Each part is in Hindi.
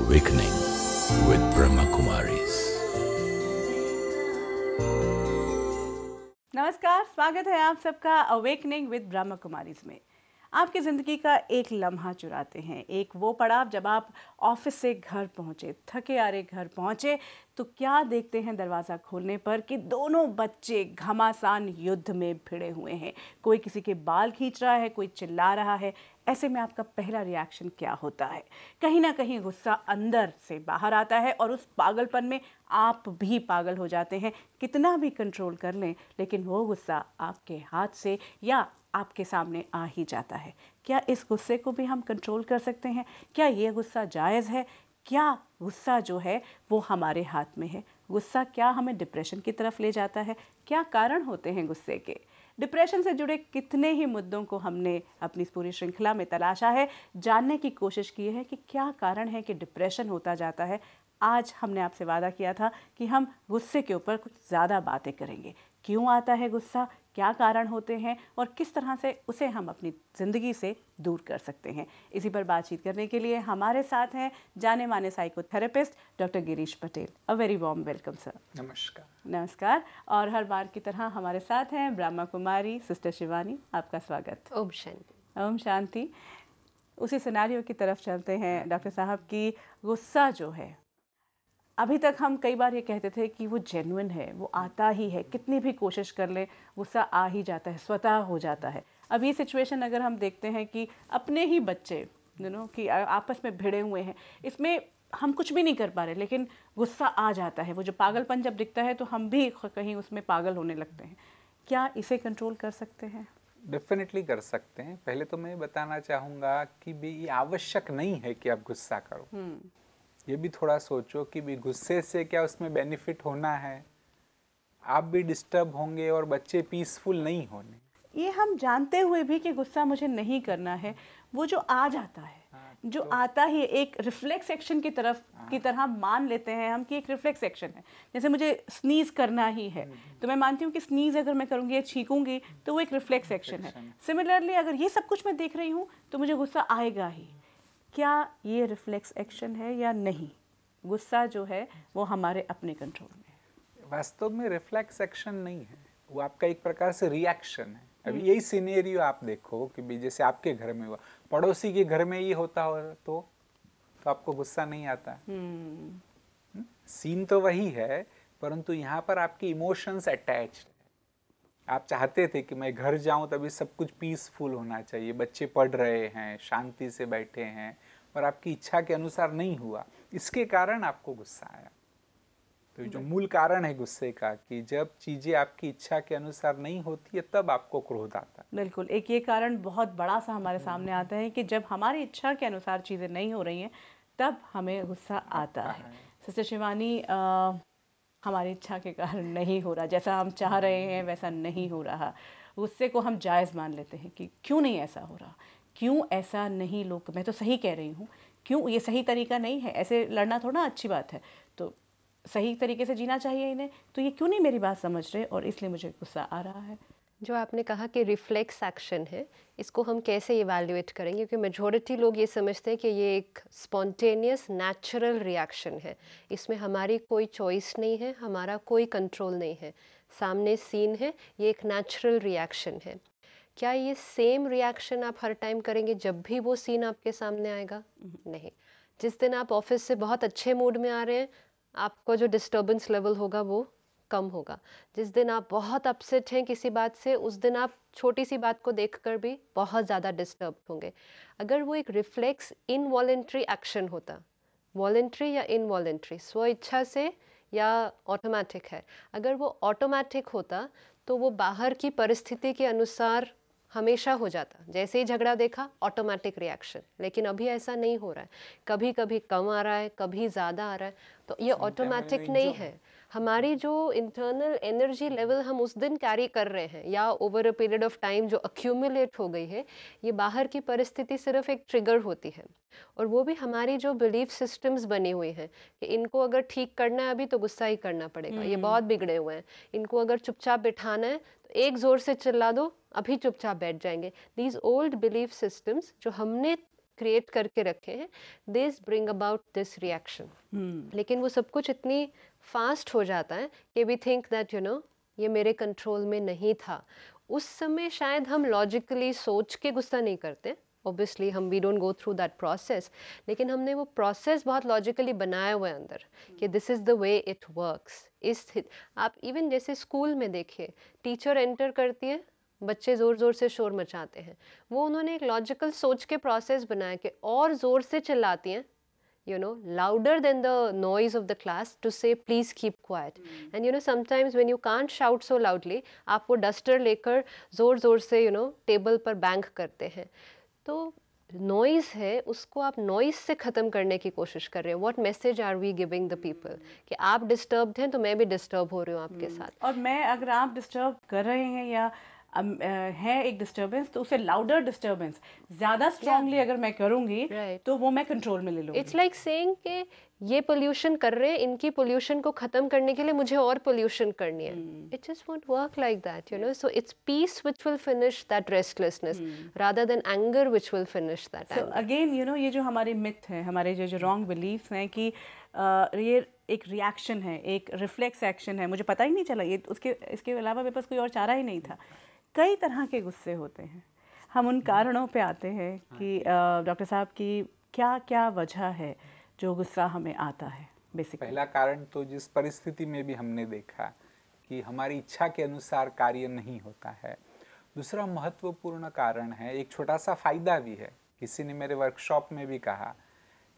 Awakening with Brahma Kumaris. नमस्कार स्वागत है आप सबका अवेकनिंग विद ब्रह्मा कुमारीज में आपकी ज़िंदगी का एक लम्हा चुराते हैं एक वो पड़ाव जब आप ऑफिस से घर पहुँचे थके आ रहे घर पहुँचे तो क्या देखते हैं दरवाज़ा खोलने पर कि दोनों बच्चे घमासान युद्ध में भिड़े हुए हैं कोई किसी के बाल खींच रहा है कोई चिल्ला रहा है ऐसे में आपका पहला रिएक्शन क्या होता है कहीं ना कहीं गुस्सा अंदर से बाहर आता है और उस पागलपन में आप भी पागल हो जाते हैं कितना भी कंट्रोल कर लें लेकिन वो गुस्सा आपके हाथ से या आपके सामने आ ही जाता है क्या इस गुस्से को भी हम कंट्रोल कर सकते हैं क्या ये गुस्सा जायज़ है क्या गुस्सा जो है वो हमारे हाथ में है गुस्सा क्या हमें डिप्रेशन की तरफ ले जाता है क्या कारण होते हैं गुस्से के डिप्रेशन से जुड़े कितने ही मुद्दों को हमने अपनी पूरी श्रृंखला में तलाशा है जानने की कोशिश की है कि क्या कारण है कि डिप्रेशन होता जाता है आज हमने आपसे वादा किया था कि हम गुस्से के ऊपर कुछ ज़्यादा बातें करेंगे क्यों आता है गुस्सा क्या कारण होते हैं और किस तरह से उसे हम अपनी ज़िंदगी से दूर कर सकते हैं इसी पर बातचीत करने के लिए हमारे साथ हैं जाने माने psychotherapist doctor Girish Patel a very warm welcome sir नमस्कार नमस्कार और हर बार की तरह हमारे साथ हैं ब्रह्मा कुमारी सिस्टर शिवानी आपका स्वागत ओम शांति ओम शांति उसी सिनारियों की तरफ चलते हैं डॉक्टर साहब की गुस्सा जो है अभी तक हम कई बार ये कहते थे कि वो जेनुइन है वो आता ही है कितनी भी कोशिश कर ले गुस्सा आ ही जाता है स्वतः हो जाता है अब ये सिचुएशन अगर हम देखते हैं कि अपने ही बच्चे यू नो कि आपस में भिड़े हुए हैं इसमें हम कुछ भी नहीं कर पा रहे लेकिन गुस्सा आ जाता है वो जो पागलपन जब दिखता है तो हम भी कहीं उसमें पागल होने लगते हैं क्या इसे कंट्रोल कर सकते हैं डेफिनेटली कर सकते हैं पहले तो मैं बताना चाहूँगा कि भी ये आवश्यक नहीं है कि आप गुस्सा करो हम्म। ये भी थोड़ा सोचो कि भी गुस्से से क्या उसमें बेनिफिट होना है आप भी डिस्टर्ब होंगे और बच्चे पीसफुल नहीं होने ये हम जानते हुए भी कि गुस्सा मुझे नहीं करना है वो जो आ जाता है हाँ, तो, जो आता ही एक रिफ्लेक्स एक्शन की तरफ हाँ, की तरह मान लेते हैं हम कि एक रिफ्लेक्स एक्शन है जैसे मुझे स्नीज करना ही है हम्म, हम्म। तो मैं मानती हूँ कि स्नीज अगर मैं करूँगी या छींकूंगी तो वो एक रिफ्लेक्स एक्शन है सिमिलरली अगर ये सब कुछ मैं देख रही हूँ तो मुझे गुस्सा आएगा ही क्या ये रिफ्लेक्स एक्शन है या नहीं गुस्सा जो है वो हमारे अपने कंट्रोल में है वास्तव में रिफ्लेक्स एक्शन नहीं है वो आपका एक प्रकार से रिएक्शन है अभी हम्म। यही सीनेरियो आप देखो कि जैसे आपके घर में हुआ पड़ोसी के घर में ये होता हो तो तो आपको गुस्सा नहीं आता सीन हम्म। हम्म? तो वही है परंतु यहाँ पर आपके इमोशंस अटैच्ड आप चाहते थे कि मैं घर जाऊं तभी सब कुछ पीसफुल होना चाहिए बच्चे पढ़ रहे हैं शांति से बैठे हैं और आपकी इच्छा के अनुसार नहीं हुआ इसके कारण आपको गुस्सा आया तो जो मूल कारण है गुस्से का कि जब चीजें आपकी इच्छा के अनुसार नहीं होती है तब आपको क्रोध आता है बिल्कुल एक ये कारण बहुत बड़ा सा हमारे सामने आता है कि जब हमारी इच्छा के अनुसार चीज़ें नहीं हो रही हैं तब हमें गुस्सा आता है हाँ। सिस्टर शिवानी हमारी इच्छा के कारण नहीं हो रहा जैसा हम चाह रहे हैं वैसा नहीं हो रहा गुस्से को हम जायज़ मान लेते हैं कि क्यों नहीं ऐसा हो रहा क्यों ऐसा नहीं लोग मैं तो सही कह रही हूँ क्यों ये सही तरीका नहीं है ऐसे लड़ना थोड़ा अच्छी बात है तो सही तरीके से जीना चाहिए इन्हें तो ये क्यों नहीं मेरी बात समझ रहे और इसलिए मुझे गुस्सा आ रहा है जो आपने कहा कि रिफ्लेक्स एक्शन है इसको हम कैसे इवेल्यूएट करेंगे क्योंकि मेजोरिटी लोग ये समझते हैं कि ये एक स्पॉन्टेनियस नेचुरल रिएक्शन है इसमें हमारी कोई चॉइस नहीं है हमारा कोई कंट्रोल नहीं है सामने सीन है ये एक नेचुरल रिएक्शन है क्या ये सेम रिएक्शन आप हर टाइम करेंगे जब भी वो सीन आपके सामने आएगा नहीं जिस दिन आप ऑफिस से बहुत अच्छे मूड में आ रहे हैं आपका जो डिस्टर्बेंस लेवल होगा वो कम होगा जिस दिन आप बहुत अपसेट हैं किसी बात से उस दिन आप छोटी सी बात को देखकर भी बहुत ज़्यादा डिस्टर्ब होंगे अगर वो एक रिफ्लेक्स इनवॉलेंट्री एक्शन होता वॉलेंट्री या इनवॉलेंट्री स्व इच्छा से या ऑटोमेटिक है अगर वो ऑटोमेटिक होता तो वो बाहर की परिस्थिति के अनुसार हमेशा हो जाता जैसे ही झगड़ा देखा ऑटोमेटिक रिएक्शन लेकिन अभी ऐसा नहीं हो रहा है कभी कभी कम आ रहा है कभी ज़्यादा आ रहा है तो ये ऑटोमेटिक नहीं है हमारी जो इंटरनल एनर्जी लेवल हम उस दिन कैरी कर रहे हैं या over a period of time जो अक्यूमुलेट हो गई है ये बाहर की परिस्थिति सिर्फ एक ट्रिगर होती है और वो भी हमारी जो बिलीफ सिस्टम्स बनी हुई हैं कि इनको अगर ठीक करना है अभी तो गुस्सा ही करना पड़ेगा ये हम्म। बहुत बिगड़े हुए हैं इनको अगर चुपचाप बिठाना है तो एक ज़ोर से चिल्ला दो अभी चुपचाप बैठ जाएंगे दीज ओल्ड बिलीफ सिस्टम्स जो हमने क्रिएट करके रखे हैं this bring about this reaction लेकिन वो सब कुछ इतनी फास्ट हो जाता है कि we think that you know ये मेरे कंट्रोल में नहीं था उस समय शायद हम लॉजिकली सोच के गुस्सा नहीं करते ऑब्वियसली हम we don't go through that process लेकिन हमने वो प्रोसेस बहुत लॉजिकली बनाया हुआ है अंदर कि this is the way it works इस आप इवन जैसे स्कूल में देखिए टीचर एंटर करती है बच्चे ज़ोर ज़ोर से शोर मचाते हैं वो उन्होंने एक लॉजिकल सोच के प्रोसेस बनाया कि और ज़ोर से चिल्लाती हैं you know, louder than the noise of the class to say, please keep quiet. Mm. And you know, sometimes when you can't shout so loudly, आप वो डस्टर लेकर ज़ोर ज़ोर से you know, टेबल पर बैंक करते हैं तो नॉइज़ है उसको आप नॉइज़ से ख़त्म करने की कोशिश कर रहे हो what message are we giving the people कि आप डिस्टर्ब्ड हैं तो मैं भी डिस्टर्ब हो रही हूँ आपके hmm. साथ और मैं अगर आप डिस्टर्ब कर रहे हैं या है एक डिस्टर्बेंस तो उसे लाउडर डिस्टर्बेंस ज़्यादा स्ट्रांगली अगर मैं करूंगी right. तो वो मैं कंट्रोल में ले लूँगी इट्स लाइक सेइंग कि ये पोल्यूशन कर रहे हैं इनकी पोल्यूशन को ख़त्म करने के लिए मुझे और पोल्यूशन करनी है it just won't work like that you know so it's peace which will finish that restlessness rather than anger which will finish that again you know ये जो हमारे मिथ है हमारे जो जो रॉन्ग बिलीफ्स हैं कि uh, ये एक रिएक्शन है एक रिफ्लेक्स एक्शन है मुझे पता ही नहीं चला ये उसके इसके अलावा मेरे पास कोई और चारा ही नहीं था कई तरह के गुस्से होते हैं हम उन कारणों पे आते हैं कि हाँ। डॉक्टर साहब की क्या क्या वजह है जो गुस्सा हमें आता है बेसिक पहला कारण तो जिस परिस्थिति में भी हमने देखा कि हमारी इच्छा के अनुसार कार्य नहीं होता है दूसरा महत्वपूर्ण कारण है एक छोटा सा फायदा भी है किसी ने मेरे वर्कशॉप में भी कहा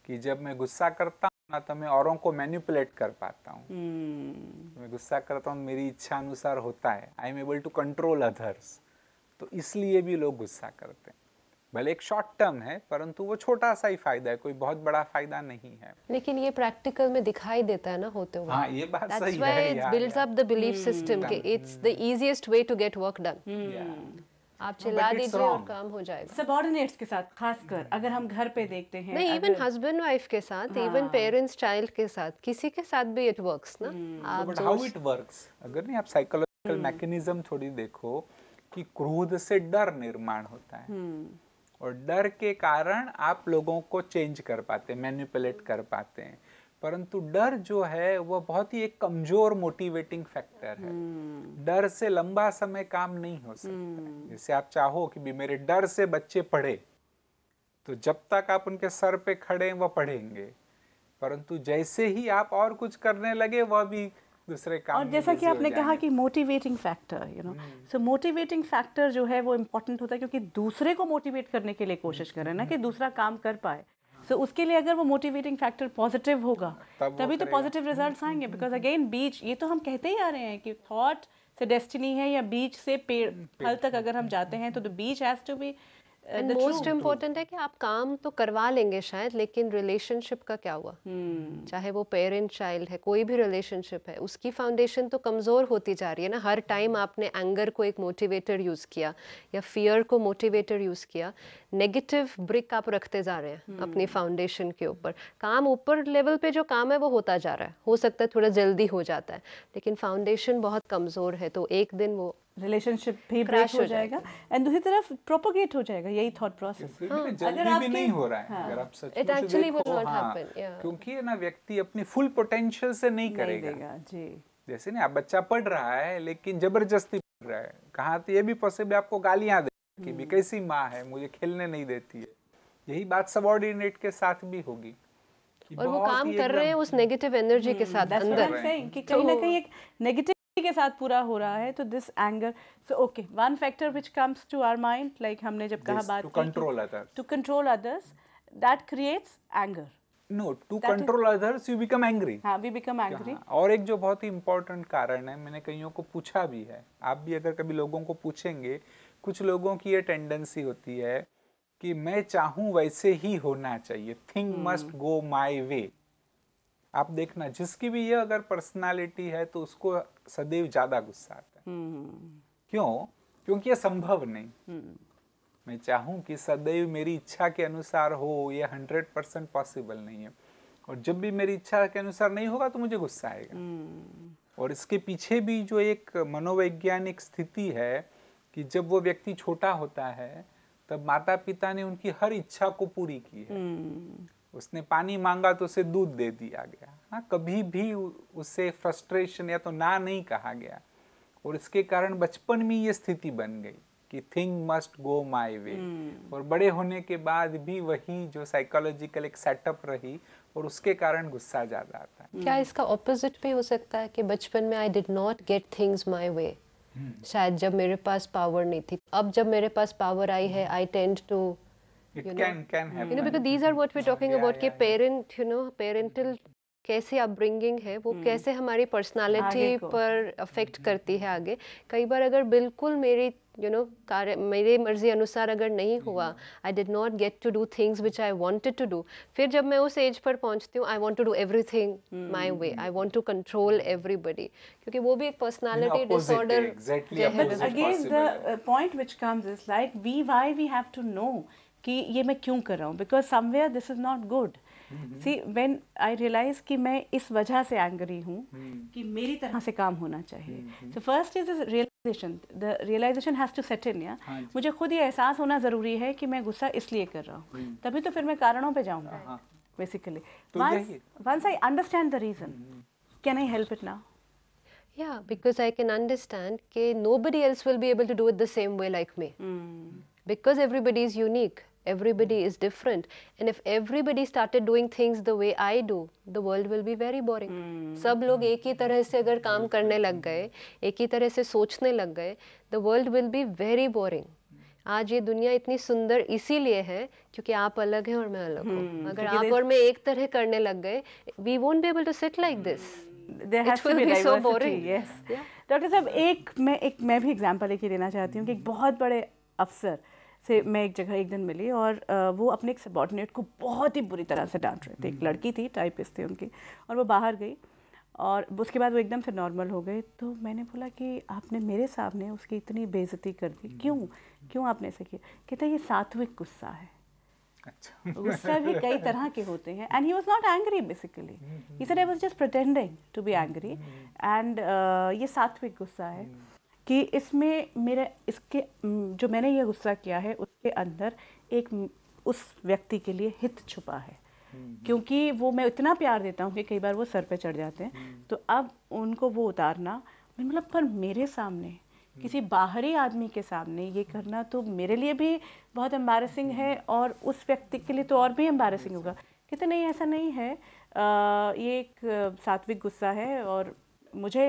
कि जब मैं गुस्सा करता तो मैं औरों को मैन्युपुलेट कर पाता हूँ hmm. मैं गुस्सा करता हूँ मेरी इच्छा अनुसार होता है I am able to control others तो इसलिए भी लोग गुस्सा करते हैं भले एक शॉर्ट टर्म है परंतु वो छोटा सा ही फायदा है कोई बहुत बड़ा फायदा नहीं है लेकिन ये प्रैक्टिकल में दिखाई देता है ना होते हुए हाँ, ये बात That's सही है builds up the belief system के it's the easiest way to get work done आप चिल्ला दीजिए और काम हो जाएगा सबॉर्डिनेट्स के साथ खासकर अगर हम घर पे देखते हैं नहीं इवन हस्बैंड वाइफ के साथ इवन पेरेंट्स चाइल्ड के साथ किसी के साथ भी इट वर्क्स ना hmm, आप हाउ इट वर्क्स अगर नहीं आप साइकोलॉजिकल मैकेनिज्म hmm. थोड़ी देखो कि क्रोध से डर निर्माण होता है hmm. और डर के कारण आप लोगों को चेंज कर पाते हैं मैनिपुलेट कर पाते हैं परंतु डर जो है वह बहुत ही एक कमजोर मोटिवेटिंग फैक्टर है डर से लंबा समय काम नहीं हो सकता हम्म। जैसे आप चाहो कि भी मेरे डर से बच्चे पढ़े तो जब तक आप उनके सर पे खड़े हैं वह पढ़ेंगे परंतु जैसे ही आप और कुछ करने लगे वह भी दूसरे काम और जैसा कि आपने कहा कि motivating factor you know so motivating factor जो है वो इम्पोर्टेंट होता है क्योंकि दूसरे को मोटिवेट करने के लिए कोशिश करें ना कि दूसरा काम कर पाए सो so, उसके लिए अगर वो मोटिवेटिंग फैक्टर पॉजिटिव होगा तभी तो पॉजिटिव रिजल्ट्स आएंगे बिकॉज हम्म। अगेन बीच ये तो हम कहते ही आ रहे हैं कि थॉट से डेस्टिनी है या बीच से पेड़ हम्म, फल तक अगर हम जाते हैं तो the beach has to be and most important है कि आप काम तो करवा लेंगे शायद लेकिन रिलेशनशिप का क्या हुआ hmm. चाहे वो पेरेंट चाइल्ड है कोई भी रिलेशनशिप है उसकी फाउंडेशन तो कमज़ोर होती जा रही है ना हर टाइम आपने एंगर को एक मोटिवेटर यूज़ किया या फियर को मोटिवेटर यूज़ किया नेगेटिव ब्रिक आप रखते जा रहे हैं hmm. अपनी फाउंडेशन के ऊपर काम ऊपर लेवल पे जो काम है वो होता जा रहा है हो सकता है थोड़ा जल्दी हो जाता है लेकिन फाउंडेशन बहुत कमज़ोर है तो एक दिन वो रिलेशनशिप भी ब्रेक हो जाएगा एंड दूसरी तरफ प्रोपोगेट हो जाएगा यही थॉट प्रोसेस हाँ, अगर आप नहीं हो रहा है हाँ। अगर आप सच में it actually will not happen क्योंकि ना व्यक्ति अपनी फुल पोटेंशियल से नहीं करेगा जी जैसे ना आप बच्चा पढ़ रहा है लेकिन जबरदस्ती पढ़ रहा है कहा तो ये भी पॉसिबल आपको गालियां दे कि भी हम्म। कैसी माँ है मुझे खेलने नहीं देती है यही बात सबॉर्डिनेट के साथ भी होगी और वो काम कर रहे हैं उस नेगेटिव एनर्जी के हम्म, साथ अंदर कि तो कहीं ना कहीं एक नेगेटिव इसी के साथ पूरा हो रहा है तो this anger so okay one factor which comes to our mind like हमने जब कहा बात control to control others that creates anger no to control others you become angry हाँ वी बिकम एंग्री और एक जो बहुत ही इंपॉर्टेंट कारण है मैंने कईयों को पूछा भी है आप भी अगर कभी लोगों को पूछेंगे कुछ लोगों की ये टेंडेंसी होती है कि मैं चाहूँ वैसे ही होना चाहिए थिंग मस्ट गो माई वे आप देखना जिसकी भी ये अगर पर्सनालिटी है तो उसको सदैव ज्यादा गुस्सा आता है हम्म। क्यों क्योंकि ये संभव नहीं हम्म। मैं चाहूं कि सदैव मेरी इच्छा के अनुसार हो ये हंड्रेड परसेंट पॉसिबल नहीं है और जब भी मेरी इच्छा के अनुसार नहीं होगा तो मुझे गुस्सा आएगा हम्म। और इसके पीछे भी जो एक मनोवैज्ञानिक स्थिति है कि जब वो व्यक्ति छोटा होता है तब माता पिता ने उनकी हर इच्छा को पूरी की है उसने पानी मांगा तो उसे दूध दे दिया गया हाँ कभी भी उसे फ्रस्ट्रेशन या तो ना नहीं कहा गया और इसके कारण बचपन में ये स्थिति बन गई कि थिंग मस्ट गो माई वे और बड़े होने के बाद भी वही जो साइकोलॉजिकल एक सेटअप रही और उसके कारण गुस्सा ज़्यादा आता है हम्म। क्या इसका ऑपोजिट भी हो सकता है कि बचपन में I did not get things my way शायद जब मेरे पास पावर नहीं थी अब जब मेरे पास पावर आई है I tend to it can can happen you know because these are what we are talking about about. Parent you know parental कैसे अपब्रिंगिंग है वो हम्म। कैसे हमारी पर्सनालिटी पर अफेक्ट हम्म। करती है आगे कई बार अगर बिल्कुल मेरी यू नो कार्य मेरे मर्जी अनुसार अगर नहीं हुआ I did not get to do things which I wanted to do फिर जब मैं उस एज पर पहुंचती हूँ I want to do everything my way I want to control everybody क्योंकि वो भी एक personality disorder again the point which comes is like we why we have to know कि ये मैं क्यों कर रहा हूँ because somewhere this is not good see when I realise कि मैं इस वजह से एंग्री हूँ mm. कि मेरी तरह से काम होना चाहिए so first is realisation the realisation has to set in या मुझे खुद ये एहसास होना ज़रूरी है कि मैं गुस्सा इसलिए कर रहा हूँ mm. तभी तो फिर मैं कारणों पर जाऊँगा basically once I understand the reason can I help it ना Yeah, because I can understand that nobody else will be able to do it the same way like me. Mm. Because everybody is unique. Everybody is different. And if everybody started doing things the way I do, the world will be very boring. Mm. सब लोग एक ही तरह से अगर काम करने लग गए एक ही तरह से सोचने लग गए the world will be very boring आज ये दुनिया इतनी सुंदर इसीलिए है क्योंकि आप अलग हैं और मैं अलग हूँ hmm. अगर आप और मैं एक तरह करने लग गए we won't be able to sit like this there has to doctor साहब एक मैं एक मैं भी एग्जांपल एक ही देना चाहती हूँ कि एक बहुत बड़े अफसर से मैं एक जगह एक दिन मिली और वो अपने एक सबॉर्डिनेट को बहुत ही बुरी तरह से डांट रहे थे एक हम्म। लड़की थी टाइपिस्ट थी उनकी और वो बाहर गई और उसके बाद वो एकदम से नॉर्मल हो गए तो मैंने बोला कि आपने मेरे सामने उसकी इतनी बेइज्जती कर दी क्यों हम्म। क्यों आपने ऐसा किया कहते ये सात्विक गुस्सा है अच्छा गुस्सा भी कई तरह के होते हैं and he was not angry basically he I was just pretending to be angry and ये सात्विक गुस्सा है mm -hmm. कि इसमें मेरा इसके जो मैंने ये गुस्सा किया है उसके अंदर एक उस व्यक्ति के लिए हित छुपा है हम्म, हम्म। क्योंकि वो मैं इतना प्यार देता हूँ कि कई बार वो सर पे चढ़ जाते हैं हम्म। तो अब उनको वो उतारना मतलब पर मेरे सामने किसी बाहरी आदमी के सामने ये करना तो मेरे लिए भी बहुत एम्बारसिंग है और उस व्यक्ति के लिए तो और भी एम्बारसिंग होगा कहते तो नहीं ऐसा नहीं है आ, ये एक सात्विक गुस्सा है और मुझे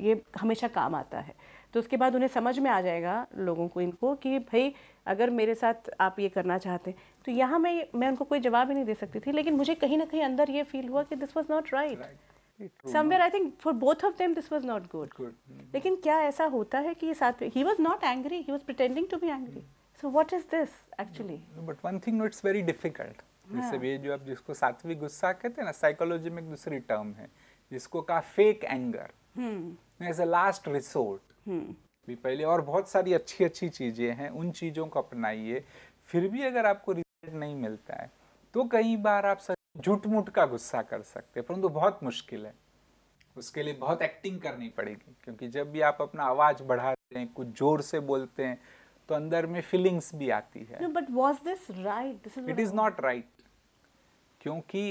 ये हमेशा काम आता है तो उसके बाद उन्हें समझ में आ जाएगा लोगों को इनको कि भाई अगर मेरे साथ आप ये करना चाहते तो यहाँ मैं मैं उनको कोई जवाब ही नहीं दे सकती थी लेकिन मुझे कहीं ना कहीं अंदर ये फील हुआ कि this was not right somewhere I think for both of them this was not good लेकिन क्या ऐसा होता है कि ये साथ he was not angry he was pretending to be angry so what is this actually but one thing it's very difficult जैसे ये जो आप जिसको सात्विक गुस्सा कहते हैं ना साइकोलॉजी में एक दूसरी टर्म है जिसको कहा fake anger as a last resort hmm. भी पहले और बहुत सारी अच्छी अच्छी चीज़ें हैं उन चीज़ों को अपनाइए फिर भी अगर आपको रिजल्ट नहीं मिलता है तो कई बार आप झूठ मूठ का गुस्सा कर सकते हैं परंतु बहुत मुश्किल है उसके लिए बहुत एक्टिंग करनी पड़ेगी क्योंकि जब भी आप अपना आवाज़ बढ़ाते हैं कुछ जोर से बोलते हैं तो अंदर में फीलिंग्स भी आती है but was this right it is not right क्योंकि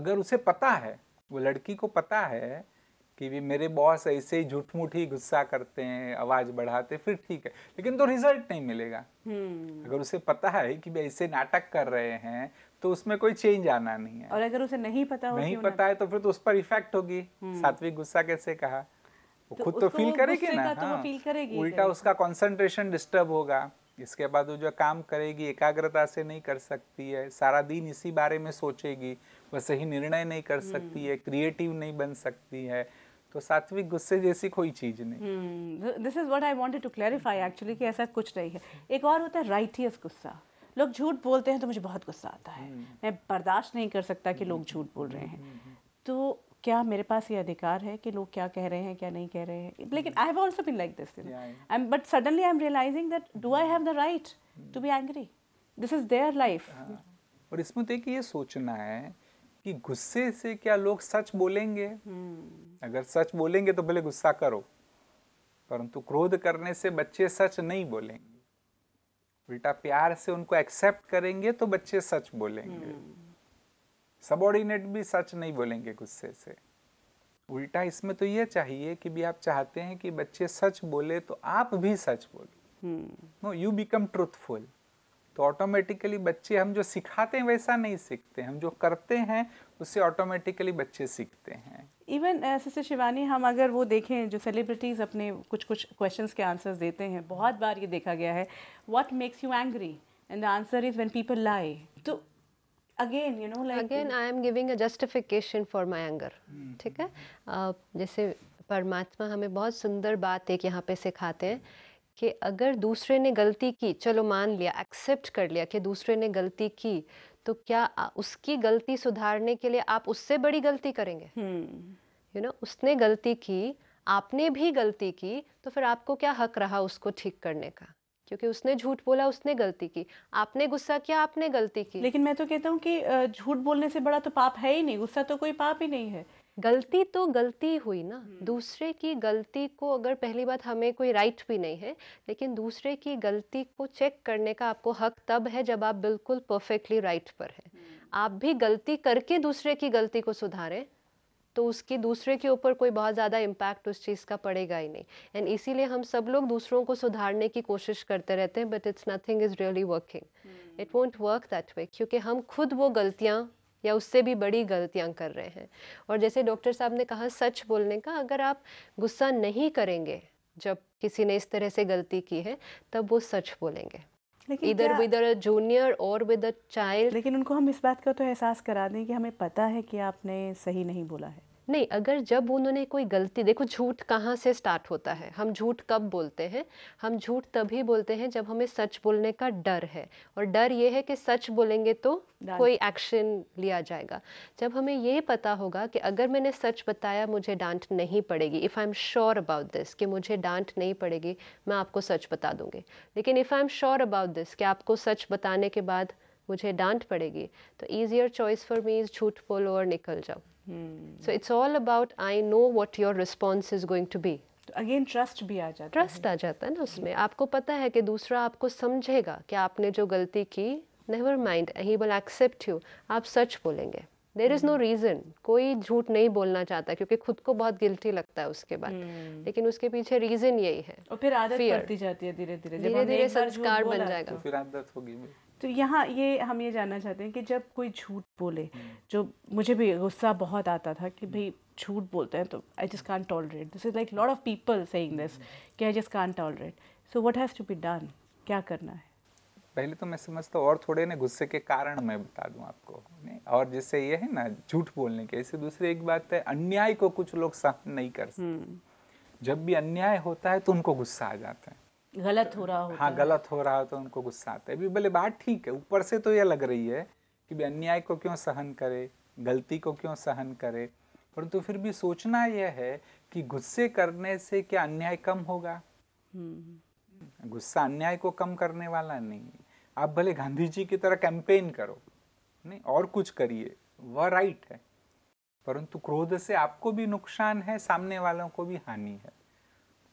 अगर उसे पता है वो लड़की को पता है कि भी मेरे बॉस ऐसे ही झूठ मूठ ही गुस्सा करते हैं आवाज बढ़ाते फिर ठीक है लेकिन तो रिजल्ट नहीं मिलेगा हम्म। अगर उसे पता है कि भाई ऐसे नाटक कर रहे हैं तो उसमें कोई चेंज आना नहीं है और अगर उसे नहीं पता हो नहीं पता है तो फिर तो उस पर इफेक्ट होगी हम्म। सात्विक गुस्सा कैसे कहा वो तो खुद तो फील करेगी ना तो हाँ। फील करेगी उल्टा उसका कंसंट्रेशन डिस्टर्ब होगा इसके बाद वो जो काम करेगी एकाग्रता से नहीं कर सकती है सारा दिन इसी बारे में सोचेगी वह सही निर्णय नहीं कर सकती हम्म। है क्रिएटिव नहीं बन सकती है तो सात्विक गुस्से जैसी कोई चीज़ नहीं this is what I wanted to clarify actually कि ऐसा कुछ नहीं है एक और होता है राइटियस गुस्सा लोग झूठ बोलते हैं तो मुझे बहुत गुस्सा आता है हम्म। मैं बर्दाश्त नहीं कर सकता कि लोग झूठ बोल रहे हैं हम्म, हम्म, तो क्या मेरे पास ये अधिकार है कि लोग क्या कह रहे हैं क्या नहीं कह रहे हैं लेकिन I have also been like this I am but suddenly I am realising that do I have the right to be angry this is their life और इसमें देखिए ये सोचना है कि गुस्से से क्या लोग सच बोलेंगे हम्म। अगर सच बोलेंगे तो भले गुस्सा करो परंतु क्रोध करने से बच्चे सच नहीं बोलेंगे बेटा प्यार से उनको एक्सेप्ट करेंगे तो बच्चे सच बोलेंगे सबॉर्डिनेट हम्म। भी सच नहीं बोलेंगे गुस्से से उल्टा इसमें तो ये चाहिए कि भी आप चाहते हैं कि बच्चे सच बोले तो आप भी सच बोलो नो यू बिकम ट्रूथफुल तो ऑटोमेटिकली बच्चे हम जो सिखाते हैं वैसा नहीं सीखते हम जो करते हैं उससे ऑटोमेटिकली बच्चे सीखते हैं इवन सिस्टर शिवानी हम अगर वो देखें जो सेलिब्रिटीज़ अपने कुछ कुछ क्वेश्चंस के आंसर्स देते हैं बहुत बार ये देखा गया है what makes you angry and the answer is when people lie तो again you know like again I am giving a justification for my anger ठीक है uh, जैसे परमात्मा हमें बहुत सुंदर बात एक यहाँ पे सिखाते हैं कि अगर दूसरे ने गलती की चलो मान लिया एक्सेप्ट कर लिया कि दूसरे ने गलती की तो क्या उसकी गलती सुधारने के लिए आप उससे बड़ी गलती करेंगे you hmm. Know you know, उसने गलती की आपने भी गलती की तो फिर आपको क्या हक रहा उसको ठीक करने का क्योंकि उसने झूठ बोला उसने गलती की आपने गुस्सा किया आपने गलती की लेकिन मैं तो कहता हूँ कि झूठ बोलने से बड़ा तो पाप है ही नहीं गुस्सा तो कोई पाप ही नहीं है गलती तो गलती हुई ना दूसरे की गलती को अगर पहली बात हमें कोई राइट भी नहीं है लेकिन दूसरे की गलती को चेक करने का आपको हक तब है जब आप बिल्कुल परफेक्टली राइट पर हैं आप भी गलती करके दूसरे की गलती को सुधारें तो उसकी दूसरे के ऊपर कोई बहुत ज़्यादा इम्पैक्ट उस चीज़ का पड़ेगा ही नहीं एंड इसीलिए हम सब लोग दूसरों को सुधारने की कोशिश करते रहते हैं but it's nothing is really working it won't work that way क्योंकि हम खुद वो गलतियाँ या उससे भी बड़ी गलतियाँ कर रहे हैं और जैसे डॉक्टर साहब ने कहा सच बोलने का अगर आप गुस्सा नहीं करेंगे जब किसी ने इस तरह से गलती की है तब वो सच बोलेंगे इधर विद जूनियर और विद अ चाइल्ड लेकिन उनको हम इस बात का तो एहसास करा दें कि हमें पता है कि आपने सही नहीं बोला है नहीं अगर जब उन्होंने कोई गलती देखो झूठ कहाँ से स्टार्ट होता है हम झूठ कब बोलते हैं हम झूठ तभी बोलते हैं जब हमें सच बोलने का डर है और डर ये है कि सच बोलेंगे तो कोई एक्शन लिया जाएगा जब हमें ये पता होगा कि अगर मैंने सच बताया मुझे डांट नहीं पड़ेगी if I am sure about this कि मुझे डांट नहीं पड़ेगी मैं आपको सच बता दूँगी लेकिन if I am sure about this कि आपको सच बताने के बाद मुझे डांट पड़ेगी तो easier choice for me is झूठ बोलो और निकल जाओ so it's all about I know what your response is going to be again trust भी आ जाता ट्रस्ट आ जाता है ना उसमें आपको पता है कि दूसरा आपको समझेगा कि आपने जो गलती की never mind he will accept you आप सच बोलेंगे देर इज़ नो रीज़न कोई झूठ नहीं बोलना चाहता क्योंकि खुद को बहुत गिल्टी लगता है उसके बाद hmm. लेकिन उसके पीछे रीज़न यही है और फिर आदत पड़ती जाती है धीरे धीरे धीरे धीरे संस्कार बन जाएगा तो फिर आदत होगी तो यहाँ ये हम ये जानना चाहते हैं कि जब कोई झूठ बोले हम्म। जो मुझे भी गुस्सा बहुत आता था कि भाई झूठ बोलते हैं तो I just can't tolerate this is like lot of people saying this कि I just can't tolerate so what has to be done क्या करना है पहले तो मैं समझता हूँ और थोड़े ना गुस्से के कारण मैं बता दूँ आपको और जिससे ये है ना झूठ बोलने के इससे दूसरी एक बात है अन्याय को कुछ लोग सहन नहीं कर सकते हम्म। जब भी अन्याय होता है तो उनको गुस्सा आ जाता है गलत हो रहा हो हाँ गलत हो रहा हो तो उनको गुस्सा आता है अभी बोले बात ठीक है ऊपर से तो यह लग रही है कि भी अन्याय को क्यों सहन करे गलती को क्यों सहन करे परंतु फिर भी सोचना यह है कि गुस्से करने से क्या अन्याय कम होगा हम्म। गुस्सा अन्याय को कम करने वाला नहीं आप भले गांधी जी की तरह कैंपेन करो नहीं और कुछ करिए वह राइट है परंतु क्रोध से आपको भी नुकसान है सामने वालों को भी हानि है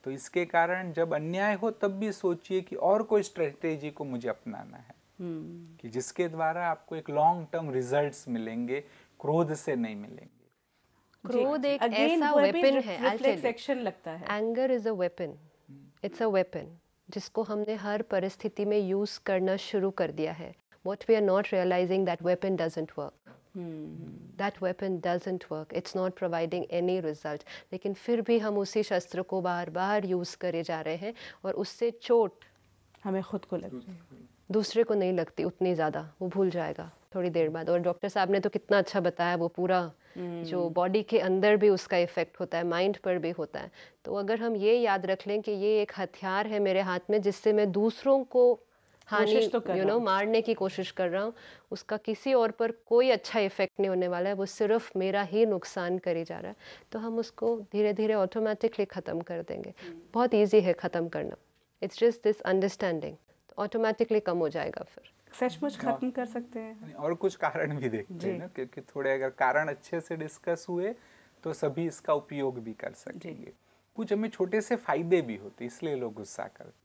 तो इसके कारण जब अन्याय हो तब भी सोचिए कि और कोई स्ट्रेटेजी को मुझे अपनाना है हम्म। कि जिसके द्वारा आपको एक लॉन्ग टर्म रिजल्ट्स मिलेंगे क्रोध से नहीं मिलेंगे क्रोध एक ऐसा वेपन है सेक्शन लगता है anger is a weapon it's a weapon जिसको हमने हर परिस्थिति में यूज करना शुरू कर दिया है what we are not realising that weapon doesn't work Hmm. That weapon doesn't work. It's not providing any result. लेकिन फिर भी हम उसी शस्त्र को बार बार यूज़ करे जा रहे हैं और उससे चोट हमें खुद को लगती है दूसरे को नहीं लगती उतनी ज़्यादा वो भूल जाएगा थोड़ी देर बाद और डॉक्टर साहब ने तो कितना अच्छा बताया वो पूरा hmm. जो बॉडी के अंदर भी उसका इफ़ेक्ट होता है माइंड पर भी होता है तो अगर हम ये याद रख लें कि ये एक हथियार है मेरे हाथ में जिससे मैं दूसरों को हानि यू नो तो मारने की कोशिश कर रहा हूँ उसका किसी और पर कोई अच्छा इफेक्ट नहीं होने वाला है वो सिर्फ मेरा ही नुकसान करी जा रहा है तो हम उसको धीरे धीरे ऑटोमेटिकली ख़त्म कर देंगे हम्म। बहुत ईजी है ख़त्म करना it's just this understanding automatically कम हो जाएगा फिर सचमुच हाँ। खत्म कर सकते हैं और कुछ कारण भी देखते हैं ना क्योंकि थोड़े अगर कारण अच्छे से डिस्कस हुए तो सभी इसका उपयोग भी कर सकेंगे कुछ हमें छोटे से फायदे भी होते इसलिए लोग गुस्सा करते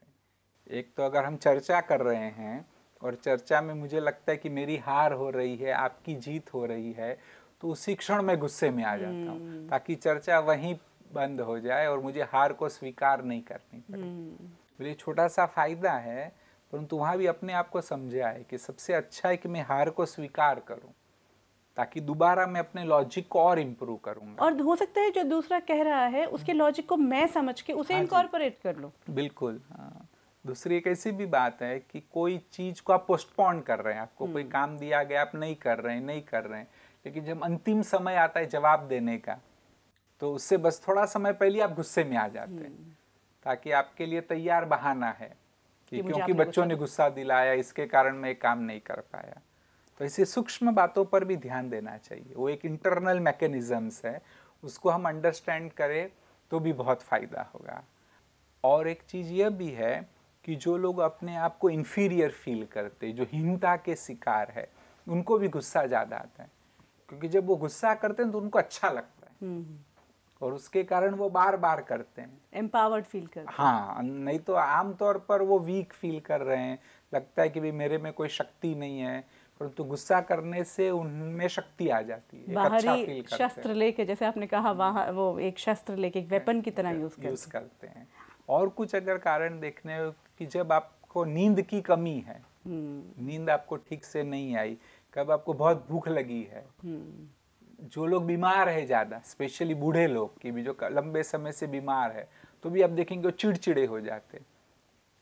एक तो अगर हम चर्चा कर रहे हैं और चर्चा में मुझे लगता है कि मेरी हार हो रही है आपकी जीत हो रही है तो उसी क्षण में गुस्से में आ जाता हूँ हम्म। ताकि चर्चा वहीं बंद हो जाए और मुझे हार को स्वीकार नहीं करनी पड़े बोले हम्म। छोटा सा फायदा है परंतु वहाँ भी अपने आप को समझा है कि सबसे अच्छा है कि मैं हार को स्वीकार करूँ ताकि दोबारा मैं अपने लॉजिक को और इम्प्रूव करूंगा और हो सकता है जो दूसरा कह रहा है उसके लॉजिक हम्म। को मैं समझ के उसे इनकॉर्पोरेट हाँ कर लो बिल्कुल हाँ दूसरी एक ऐसी भी बात है कि कोई चीज को आप पोस्टपोन कर रहे हैं आपको कोई हम्म। काम दिया गया आप नहीं कर रहे हैं नहीं कर रहे हैं लेकिन जब अंतिम समय आता है जवाब देने का तो उससे बस थोड़ा समय पहले आप गुस्से में आ जाते हैं हम्म। ताकि आपके लिए तैयार बहाना है कि क्योंकि बच्चों ने गुस्सा दिलाया इसके कारण मैं काम नहीं कर पाया तो ऐसे सूक्ष्म बातों पर भी ध्यान देना चाहिए वो एक इंटरनल मैकेनिज़म्स है उसको हम अंडरस्टैंड करें तो भी बहुत फ़ायदा होगा और एक चीज़ यह भी है कि जो लोग अपने आप को इन्फीरियर फील करते जो हीनता के शिकार है उनको भी गुस्सा ज़्यादा आता है क्योंकि जब वो गुस्सा करते हैं तो उनको अच्छा लगता है हम्म, हम्म। और उसके कारण वो बार बार करते हैं एम्पावर्ड फील कर हाँ नहीं तो आमतौर पर वो वीक फील कर रहे हैं लगता है कि भाई मेरे में कोई शक्ति नहीं है परंतु गुस्सा करने से उनमें शक्ति आ जाती है अच्छा बाहरी अच्छा शस्त्र लेके जैसे आपने कहा वहाँ वो एक शस्त्र लेके एक वेपन की तरह यूज करते हैं और कुछ अगर कारण देखने कि जब आपको नींद की कमी है हम्म। नींद आपको ठीक से नहीं आई कब आपको बहुत भूख लगी है हम्म। जो लोग बीमार है ज़्यादा स्पेशली बूढ़े लोग की भी जो लंबे समय से बीमार है तो भी आप देखेंगे वो चिड़चिड़े हो जाते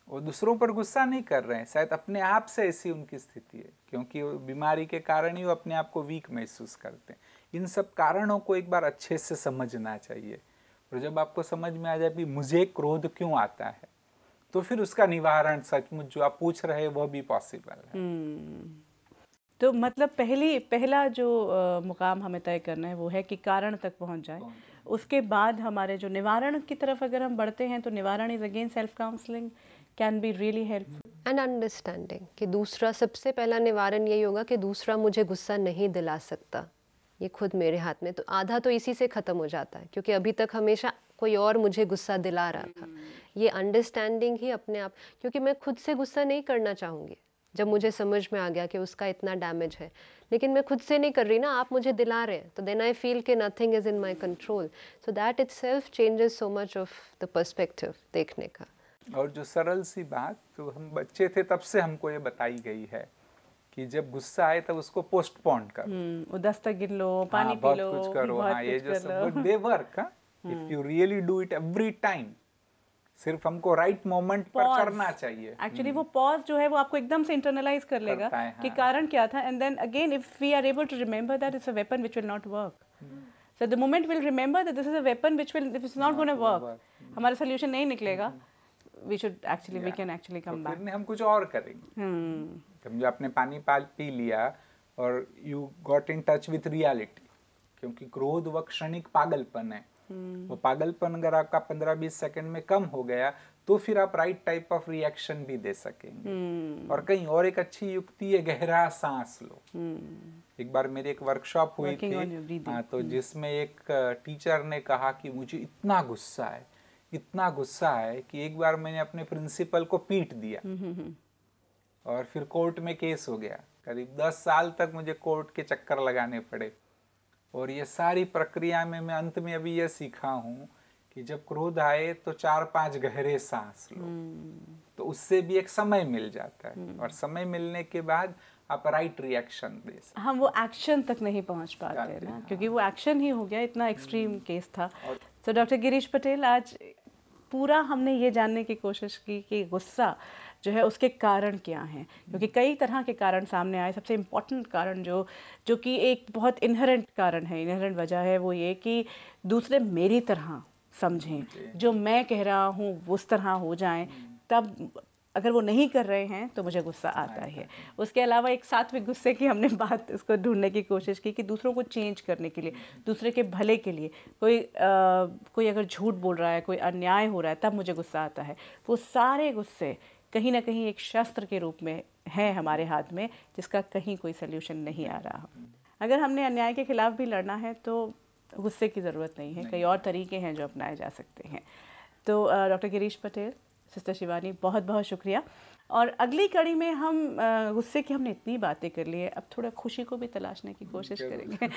वो दूसरों पर गुस्सा नहीं कर रहे हैं शायद अपने आप से ऐसी उनकी स्थिति है क्योंकि वो बीमारी के कारण ही वो अपने आप को वीक महसूस करते हैं इन सब कारणों को एक बार अच्छे से समझना चाहिए और जब आपको समझ में आ जाए कि मुझे क्रोध क्यों आता है तो फिर उसका निवारण सचमुच जो आप पूछ रहे वह भी पॉसिबल है हम्म। तो मतलब पहली पहला जो आ, मुकाम हमें तय करना है वो है कि कारण तक पहुंच जाए हाँ। उसके बाद हमारे जो निवारण की तरफ अगर हम बढ़ते हैं तो निवारण is again self counselling can be really helpful and understanding कि दूसरा सबसे पहला निवारण यही होगा कि दूसरा मुझे गुस्सा नहीं दिला सकता ये खुद मेरे हाथ में तो आधा तो इसी से ख़त्म हो जाता है क्योंकि अभी तक हमेशा कोई और मुझे गुस्सा दिला रहा था हम्म। ये अंडरस्टैंडिंग ही अपने आप क्योंकि मैं खुद से गुस्सा नहीं करना चाहूँगी जब मुझे समझ में आ गया कि उसका इतना डैमेज है लेकिन मैं खुद से नहीं कर रही ना आप मुझे दिला रहे हैं तो देन आई फील कि nothing is in my control so that itself changes so much of the perspective देखने का और जो सरल सी बात जो तो हम बच्चे थे तब से हमको ये बताई गई है कि जब गुस्सा आए तब उसको पोस्टपोन कर दस्तक गिर लो हाँ, पानी हाँ, पी लो कुछ करो हाँ ये जो सब they work if you really do it every time सिर्फ हमको राइट right मोमेंट पर करना चाहिए एक्चुअली hmm. वो पॉज जो है वो आपको एकदम से इंटरनलाइज कर लेगा हाँ. कि कारण क्या था and then again if we are able to remember that it's a weapon which will not work so the moment will remember that this is a weapon which will if it's not gonna work हमारा सोल्यूशन नहीं निकलेगा we should actually we can actually come back हम कुछ और करेंगे समझो hmm. आपने पानी पाल पी लिया और you got in touch with reality क्योंकि क्रोध व क्षणिक पागलपन है हम्म। वो पागलपन अगर आपका पंद्रह बीस सेकंड में कम हो गया तो फिर आप राइट टाइप ऑफ रिएक्शन भी दे सकेंगे हम्म। और कहीं और एक अच्छी युक्ति है गहरा सांस लो हम्म। एक बार मेरी एक वर्कशॉप हुई थी हाँ तो जिसमें एक टीचर ने कहा कि मुझे इतना गुस्सा है इतना गुस्सा है कि एक बार मैंने अपने प्रिंसिपल को पीट दिया और फिर कोर्ट में केस हो गया करीब दस साल तक मुझे कोर्ट के चक्कर लगाने पड़े और ये सारी प्रक्रिया में मैं अंत में अभी ये सीखा हूँ कि जब क्रोध आए तो चार पांच गहरे सांस लो हम्म। तो उससे भी एक समय मिल जाता है हम्म। और समय मिलने के बाद आप राइट रिएक्शन दे सकते हाँ वो एक्शन तक नहीं पहुंच पाते ना हाँ। क्योंकि वो एक्शन ही हो गया इतना एक्सट्रीम हम्म। केस था तो डॉक्टर गिरीश पटेल आज पूरा हमने ये जानने की कोशिश की कि गुस्सा जो है उसके कारण क्या हैं क्योंकि कई तरह के कारण सामने आए सबसे इम्पॉर्टेंट कारण जो जो कि एक बहुत इनहेरेंट कारण है इनहेरेंट वजह है वो ये कि दूसरे मेरी तरह समझें जो मैं कह रहा हूँ उस तरह हो जाएं तब अगर वो नहीं कर रहे हैं तो मुझे गुस्सा हाँ आता है हाँ उसके अलावा एक सात्विक गुस्से की हमने बात उसको ढूंढने की कोशिश की कि दूसरों को चेंज करने के लिए दूसरे के भले के लिए कोई आ, कोई अगर झूठ बोल रहा है कोई अन्याय हो रहा है तब मुझे गुस्सा आता है वो सारे गुस्से कहीं ना कहीं एक शस्त्र के रूप में है हमारे हाथ में जिसका कहीं कोई सल्यूशन नहीं आ रहा अगर हमने अन्याय के खिलाफ भी लड़ना है तो गुस्से की ज़रूरत नहीं है कई और तरीके हैं जो अपनाए जा सकते हैं तो डॉक्टर गिरीश पटेल सिस्टर शिवानी बहुत बहुत शुक्रिया और अगली कड़ी में हम गुस्से की हमने इतनी बातें कर ली है अब थोड़ा खुशी को भी तलाशने की कोशिश करेंगे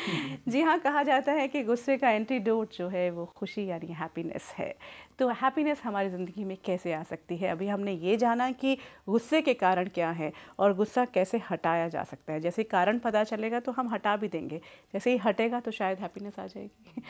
जी हाँ कहा जाता है कि गुस्से का एंटीडोट जो है वो खुशी यानी हैप्पीनेस है तो हैप्पीनेस हमारी ज़िंदगी में कैसे आ सकती है अभी हमने ये जाना कि गुस्से के कारण क्या है और गुस्सा कैसे हटाया जा सकता है जैसे कारण पता चलेगा तो हम हटा भी देंगे जैसे ही हटेगा तो शायद हैप्पीनेस आ जाएगी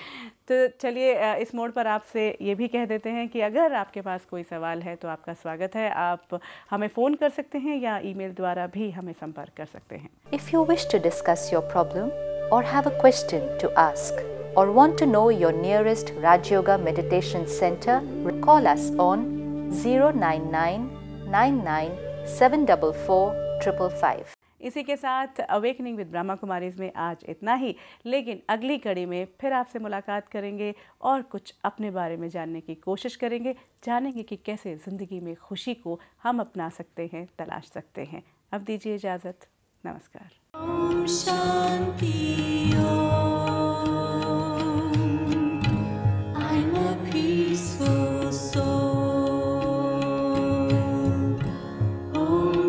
तो चलिए इस मोड़ पर आपसे ये भी कह देते हैं कि अगर आपके पास कोई सवाल है तो आपका स्वागत है आप हमें फ़ोन कर सकते हैं या ईमेल द्वारा भी हमें संपर्क कर सकते हैं if you wish to discuss your problem और have a question to ask और want to know your nearest Rajyoga meditation centre call us on zero nine nine nine nine seven double four triple five इसी के साथ अवेकनिंग विद ब्रह्मा कुमारीज में आज इतना ही लेकिन अगली कड़ी में फिर आपसे मुलाकात करेंगे और कुछ अपने बारे में जानने की कोशिश करेंगे जानेंगे कि कैसे ज़िंदगी में खुशी को हम अपना सकते हैं तलाश सकते हैं अब दीजिए इजाज़त नमस्कार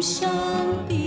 शांति